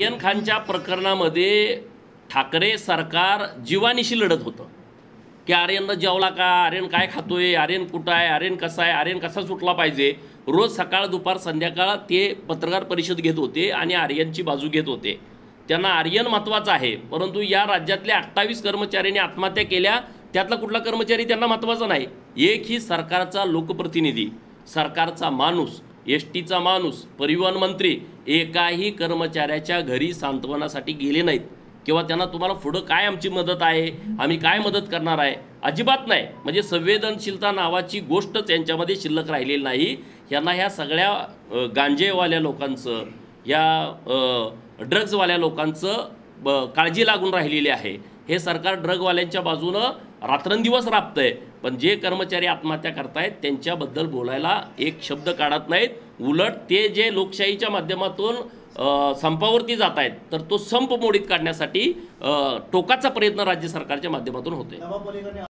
आर्यन खानच्या प्रकरणामध्ये ठाकरे सरकार जीवानिशी लढत होतं की आर्यनला जेवला का आर्यन काय खातोय आर्यन कुठं आहे आर्यन कसा आहे आर्यन कसा सुटला पाहिजे रोज सकाळ दुपार संध्याकाळ ते पत्रकार परिषद घेत होते आणि आर्यनची बाजू घेत होते त्यांना आर्यन महत्त्वाचं आहे परंतु या राज्यातल्या अठ्ठावीस कर्मचाऱ्यांनी आत्महत्या केल्या त्यातला कुठला कर्मचारी त्यांना महत्त्वाचा नाही एक ही सरकारचा लोकप्रतिनिधी सरकारचा माणूस एस टीचा माणूस परिवहन मंत्री एकाही कर्मचाऱ्याच्या घरी सांत्वनासाठी गेले नाहीत किंवा त्यांना तुम्हाला पुढं काय आमची मदत आहे आम्ही काय मदत करणार आहे अजिबात नाही म्हणजे संवेदनशीलता नावाची गोष्टच यांच्यामध्ये शिल्लक राहिलेली नाही यांना ह्या सगळ्या गांजेवाल्या लोकांचं या ड्रग्जवाल्या लोकांचं काळजी लागून राहिलेली आहे हे सरकार ड्रगवाल्यांच्या बाजूनं रात्रंदिवस राबतं आहे पण जे कर्मचारी आत्महत्या करतायत त्यांच्याबद्दल बोलायला एक शब्द काढत नाहीत उलट ते जे लोकशाहीच्या माध्यमातून संपावरती जात आहेत तर तो संप मोडीत काढण्यासाठी टोकाचा प्रयत्न राज्य सरकारच्या माध्यमातून होतोय